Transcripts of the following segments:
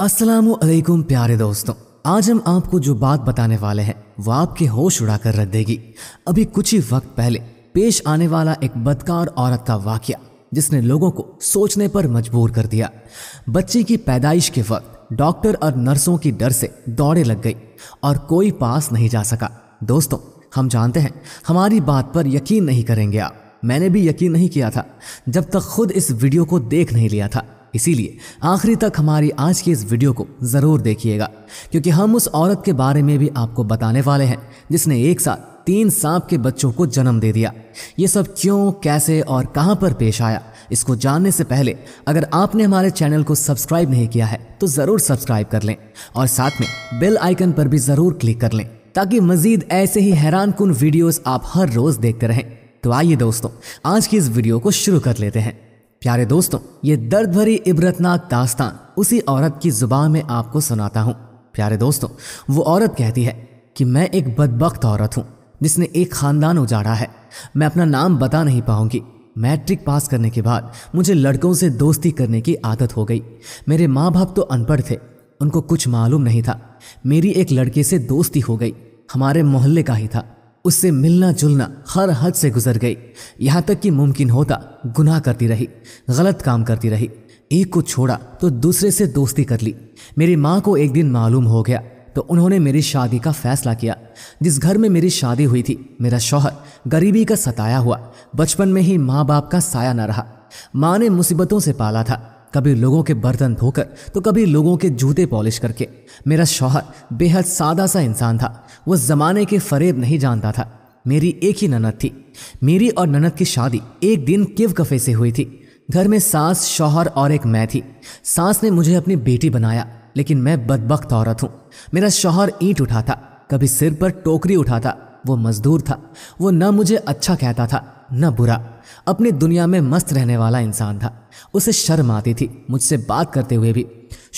असलम प्यारे दोस्तों आज हम आपको जो बात बताने वाले हैं वो आपके होश उड़ा कर रख देगी अभी कुछ ही वक्त पहले पेश आने वाला एक बदकार औरत का वाक्य जिसने लोगों को सोचने पर मजबूर कर दिया बच्चे की पैदाइश के वक्त डॉक्टर और नर्सों की डर से दौड़े लग गई और कोई पास नहीं जा सका दोस्तों हम जानते हैं हमारी बात पर यकीन नहीं करेंगे आप मैंने भी यकीन नहीं किया था जब तक खुद इस वीडियो को देख नहीं लिया था इसीलिए आखिरी तक हमारी आज की इस वीडियो को ज़रूर देखिएगा क्योंकि हम उस औरत के बारे में भी आपको बताने वाले हैं जिसने एक साथ तीन सांप के बच्चों को जन्म दे दिया ये सब क्यों कैसे और कहां पर पेश आया इसको जानने से पहले अगर आपने हमारे चैनल को सब्सक्राइब नहीं किया है तो ज़रूर सब्सक्राइब कर लें और साथ में बेल आइकन पर भी ज़रूर क्लिक कर लें ताकि मजीद ऐसे ही हैरान कन वीडियोज़ आप हर रोज़ देखते रहें तो आइए दोस्तों आज की इस वीडियो को शुरू कर लेते हैं प्यारे दोस्तों ये दर्द भरी इबरतनाक दास्तान उसी औरत की जुबान में आपको सुनाता हूँ प्यारे दोस्तों वो औरत कहती है कि मैं एक बदबخت औरत हूँ जिसने एक खानदान उजाड़ा है मैं अपना नाम बता नहीं पाऊंगी मैट्रिक पास करने के बाद मुझे लड़कों से दोस्ती करने की आदत हो गई मेरे माँ बाप तो अनपढ़ थे उनको कुछ मालूम नहीं था मेरी एक लड़के से दोस्ती हो गई हमारे मोहल्ले का ही था उससे मिलना जुलना हर हद से गुजर गई यहाँ तक कि मुमकिन होता गुनाह करती रही गलत काम करती रही एक को छोड़ा तो दूसरे से दोस्ती कर ली मेरी माँ को एक दिन मालूम हो गया तो उन्होंने मेरी शादी का फैसला किया जिस घर में मेरी शादी हुई थी मेरा शौहर गरीबी का सताया हुआ बचपन में ही माँ बाप का साया न रहा माँ ने मुसीबतों से पाला था कभी लोगों के बर्तन धोकर तो कभी लोगों के जूते पॉलिश करके मेरा शौहर बेहद सादा सा इंसान था वो ज़माने के फरेब नहीं जानता था मेरी एक ही ननद थी मेरी और ननद की शादी एक दिन किव कफे से हुई थी घर में सास शौहर और एक मैं थी सास ने मुझे अपनी बेटी बनाया लेकिन मैं बदबख्त औरत हूँ मेरा शौहर ईंट उठाता कभी सिर पर टोकरी उठाता वो मजदूर था वो न मुझे अच्छा कहता था न बुरा अपनी दुनिया में मस्त रहने वाला इंसान था उसे शर्म आती थी मुझसे बात करते हुए भी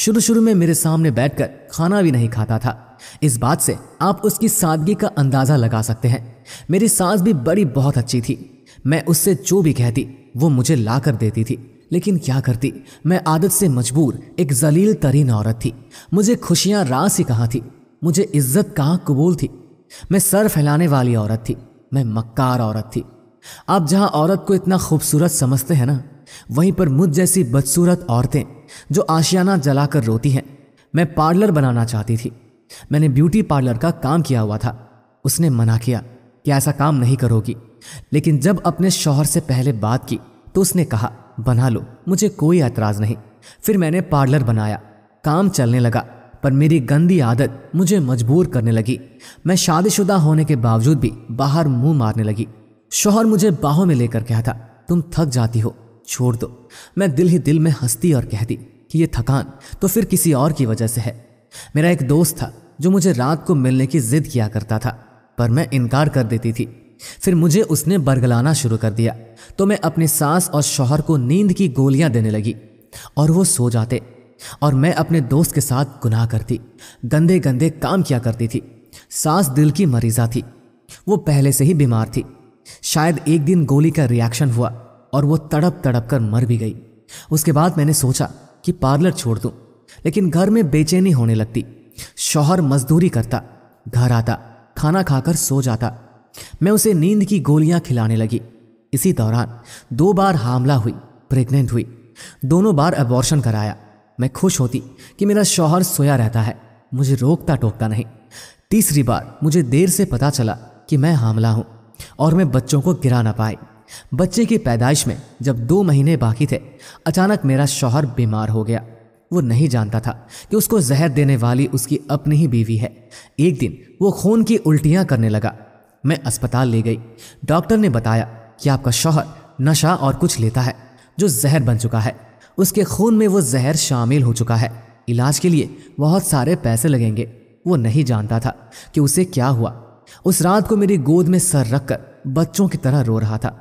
शुरू शुरू में मेरे सामने बैठकर खाना भी नहीं खाता था इस बात से आप उसकी सादगी का अंदाज़ा लगा सकते हैं मेरी सास भी बड़ी बहुत अच्छी थी मैं उससे जो भी कहती वो मुझे ला कर देती थी लेकिन क्या करती मैं आदत से मजबूर एक जलील तरीन औरत थी मुझे खुशियाँ रास ही कहाँ थी मुझे इज्जत कहाँ कबूल थी मैं सर फैलाने वाली औरत थी मैं मक्कार औरत थी आप जहां औरत को इतना खूबसूरत समझते हैं ना वहीं पर मुझ जैसी बदसूरत औरतें जो आशियाना जलाकर रोती हैं मैं पार्लर बनाना चाहती थी मैंने ब्यूटी पार्लर का काम किया हुआ था उसने मना किया कि ऐसा काम नहीं करोगी लेकिन जब अपने शोहर से पहले बात की तो उसने कहा बना लो मुझे कोई एतराज़ नहीं फिर मैंने पार्लर बनाया काम चलने लगा पर मेरी गंदी आदत मुझे मजबूर करने लगी मैं शादीशुदा होने के बावजूद भी बाहर मुंह मारने लगी शोहर मुझे बाहों में लेकर कहा था तुम थक जाती हो छोड़ दो मैं दिल ही दिल में हंसती और कहती कि ये थकान तो फिर किसी और की वजह से है मेरा एक दोस्त था जो मुझे रात को मिलने की जिद किया करता था पर मैं इनकार कर देती थी फिर मुझे उसने बरगलाना शुरू कर दिया तो मैं अपने सास और शोहर को नींद की गोलियां देने लगी और वो सो जाते और मैं अपने दोस्त के साथ गुनाह करती गंदे गंदे काम किया करती थी सास दिल की मरीजा थी वो पहले से ही बीमार थी शायद एक दिन गोली का रिएक्शन हुआ और वो तड़प तड़प कर मर भी गई उसके बाद मैंने सोचा कि पार्लर छोड़ दूं लेकिन घर में बेचैनी होने लगती शौहर मजदूरी करता घर आता खाना खाकर सो जाता मैं उसे नींद की गोलियां खिलाने लगी इसी दौरान दो बार हामला हुई प्रेग्नेंट हुई दोनों बार अबॉर्शन कराया मैं खुश होती कि मेरा शौहर सोया रहता है मुझे रोकता टोकता नहीं तीसरी बार मुझे देर से पता चला कि मैं हामला हूं और मैं बच्चों को गिरा ना पाई बच्चे की पैदाइश में जब दो महीने बाकी थे अचानक मेरा शौहर बीमार हो गया वो नहीं जानता था कि उसको जहर देने वाली उसकी अपनी ही बीवी है एक दिन वो खून की उल्टियाँ करने लगा मैं अस्पताल ले गई डॉक्टर ने बताया कि आपका शौहर नशा और कुछ लेता है जो जहर बन चुका है उसके खून में वो जहर शामिल हो चुका है इलाज के लिए बहुत सारे पैसे लगेंगे वो नहीं जानता था कि उसे क्या हुआ उस रात को मेरी गोद में सर रखकर बच्चों की तरह रो रहा था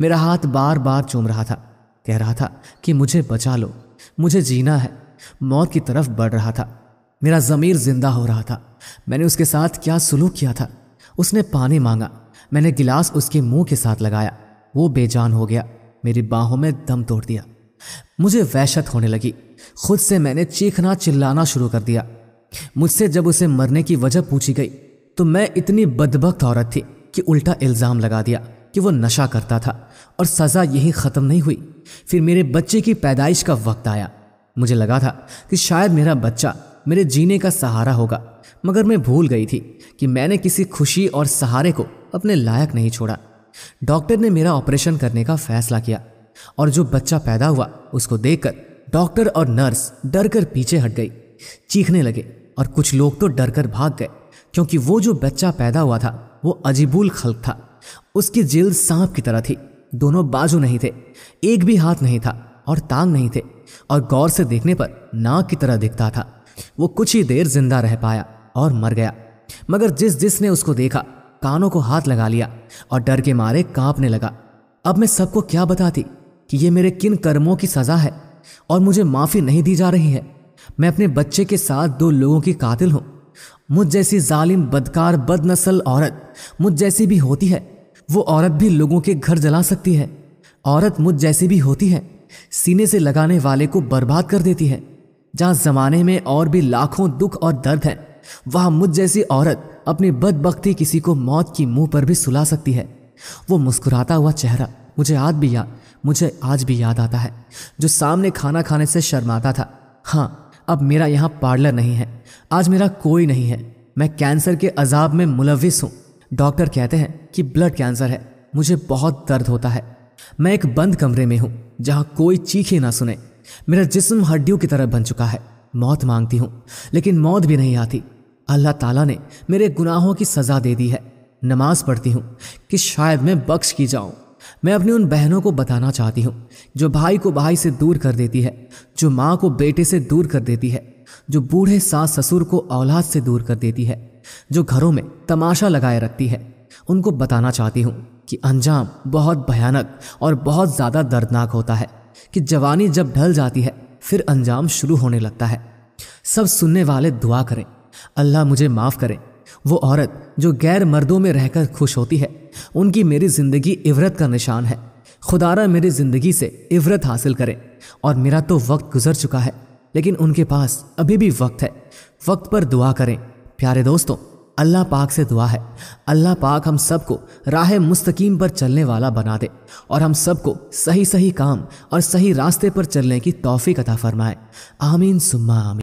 मेरा हाथ बार बार चूम रहा था कह रहा था कि मुझे बचा लो मुझे जीना है मौत की तरफ बढ़ रहा था मेरा ज़मीर जिंदा हो रहा था मैंने उसके साथ क्या सुलूक किया था उसने पानी मांगा मैंने गिलास उसके मुंह के साथ लगाया वो बेजान हो गया मेरी बाहों में दम तोड़ दिया मुझे वहशत होने लगी खुद से मैंने चीखना चिल्लाना शुरू कर दिया मुझसे जब उसे मरने की वजह पूछी गई तो मैं इतनी बदबक औरत थी कि उल्टा इल्ज़ाम लगा दिया कि वो नशा करता था और सज़ा यही ख़त्म नहीं हुई फिर मेरे बच्चे की पैदाइश का वक्त आया मुझे लगा था कि शायद मेरा बच्चा मेरे जीने का सहारा होगा मगर मैं भूल गई थी कि मैंने किसी खुशी और सहारे को अपने लायक नहीं छोड़ा डॉक्टर ने मेरा ऑपरेशन करने का फैसला किया और जो बच्चा पैदा हुआ उसको देखकर डॉक्टर और नर्स डर कर पीछे हट गई चीखने लगे और कुछ लोग तो डर कर भाग गए क्योंकि वो जो बच्चा पैदा हुआ था वो अजीबुल खल्क था उसकी जिल्द सांप की तरह थी दोनों बाजू नहीं थे एक भी हाथ नहीं था और टांग नहीं थे और गौर से देखने पर नाक की तरह दिखता था वो कुछ ही देर जिंदा रह पाया और मर गया मगर जिस जिसने उसको देखा कानों को हाथ लगा लिया और डर के मारे कांपने लगा अब मैं सबको क्या बताती कि ये मेरे किन कर्मों की सज़ा है और मुझे माफ़ी नहीं दी जा रही है मैं अपने बच्चे के साथ दो लोगों की कातिल हूं मुझ जैसी जालिम बदकार नसल औरत मुझ जैसी भी होती है वो औरत भी लोगों के घर जला सकती है औरत मुझ जैसी भी होती है सीने से लगाने वाले को बर्बाद कर देती है जहाँ जमाने में और भी लाखों दुख और दर्द है वहाँ मुझ जैसी औरत अपनी बदबख्ती किसी को मौत की मुंह पर भी सुला सकती है वो मुस्कुराता हुआ चेहरा मुझे आज भी याद मुझे आज भी याद आता है जो सामने खाना खाने से शर्माता था हाँ अब मेरा यहाँ पार्लर नहीं है आज मेरा कोई नहीं है मैं कैंसर के अजाब में मुलविस हूँ डॉक्टर कहते हैं कि ब्लड कैंसर है मुझे बहुत दर्द होता है मैं एक बंद कमरे में हूँ जहाँ कोई चीखे ना सुने मेरा जिस्म हड्डियों की तरह बन चुका है मौत मांगती हूँ लेकिन मौत भी नहीं आती अल्लाह ताला ने मेरे गुनाहों की सज़ा दे दी है नमाज पढ़ती हूँ कि शायद मैं बख्श की जाऊँ मैं अपनी उन बहनों को बताना चाहती हूँ जो भाई को भाई से दूर कर देती है जो माँ को बेटे से दूर कर देती है जो बूढ़े सास ससुर को औलाद से दूर कर देती है जो घरों में तमाशा लगाए रखती है उनको बताना चाहती हूँ कि अंजाम बहुत भयानक और बहुत ज़्यादा दर्दनाक होता है कि जवानी जब ढल जाती है फिर अंजाम शुरू होने लगता है सब सुनने वाले दुआ करें अल्लाह मुझे माफ़ करें वो औरत जो गैर मर्दों में रहकर खुश होती है उनकी मेरी ज़िंदगी इवरत का निशान है खुदारा मेरी ज़िंदगी से इवरत हासिल करे और मेरा तो वक्त गुजर चुका है लेकिन उनके पास अभी भी वक्त है वक्त पर दुआ करें प्यारे दोस्तों अल्लाह पाक से दुआ है अल्लाह पाक हम सबको राह मुस्तकीम पर चलने वाला बना दे और हम सबको सही सही काम और सही रास्ते पर चलने की तोफ़ी कथा फरमाए आमीन सुम्मा आमीन